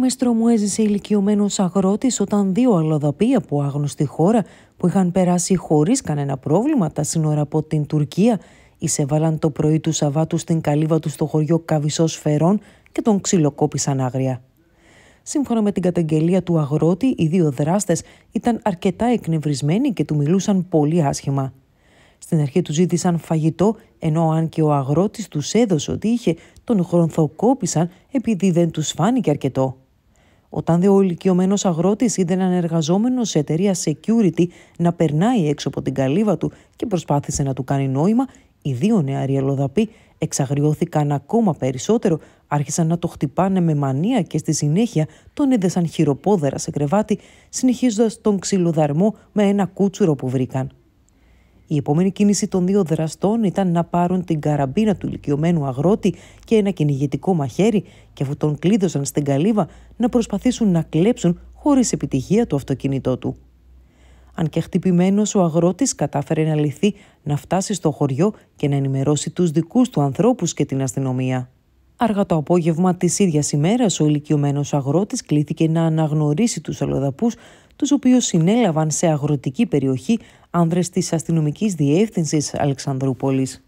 μέστρο τρομού έζησε ηλικιωμένος αγρότης όταν δύο αλλοδαποί από άγνωστη χώρα που είχαν περάσει χωρίς κανένα πρόβλημα τα σύνορα από την Τουρκία εισέβαλαν το πρωί του Σαββάτου στην καλύβα τους στο χωριό Καβισός Φερών και τον ξυλοκόπησαν άγρια. Σύμφωνα με την καταγγελία του αγρότη, οι δύο δράστες ήταν αρκετά εκνευρισμένοι και του μιλούσαν πολύ άσχημα. Στην αρχή του ζήτησαν φαγητό, ενώ αν και ο αγρότης τους έδωσε ότι είχε, τον χρονθοκόπησαν επειδή δεν τους φάνηκε αρκετό. Όταν δε ο ηλικιωμένος αγρότης είδε έναν εργαζόμενο σε εταιρεία security να περνάει έξω από την καλύβα του και προσπάθησε να του κάνει νόημα, οι δύο νεαροί αλλοδαποί εξαγριώθηκαν ακόμα περισσότερο, άρχισαν να το χτυπάνε με μανία και στη συνέχεια τον έδεσαν χειροπόδερα σε κρεβάτι, συνεχίζοντας τον ξυλοδαρμό με ένα κούτσουρο που βρήκαν. Η επόμενη κίνηση των δύο δραστών ήταν να πάρουν την καραμπίνα του ηλικιωμένου αγρότη και ένα κυνηγητικό μαχαίρι και αφού τον κλείδωσαν στην καλύβα να προσπαθήσουν να κλέψουν χωρίς επιτυχία το αυτοκίνητό του. Αν και χτυπημένος ο αγρότης κατάφερε να λυθεί, να φτάσει στο χωριό και να ενημερώσει τους δικούς του ανθρώπους και την αστυνομία. Αργά το απόγευμα της ίδιας ημέρας, ο ηλικιωμένος αγρότης κλήθηκε να αναγνωρίσει τους αλλοδαπούς, τους οποίους συνέλαβαν σε αγροτική περιοχή άνδρες της αστυνομικής διεύθυνσης Αλεξανδρούπολης.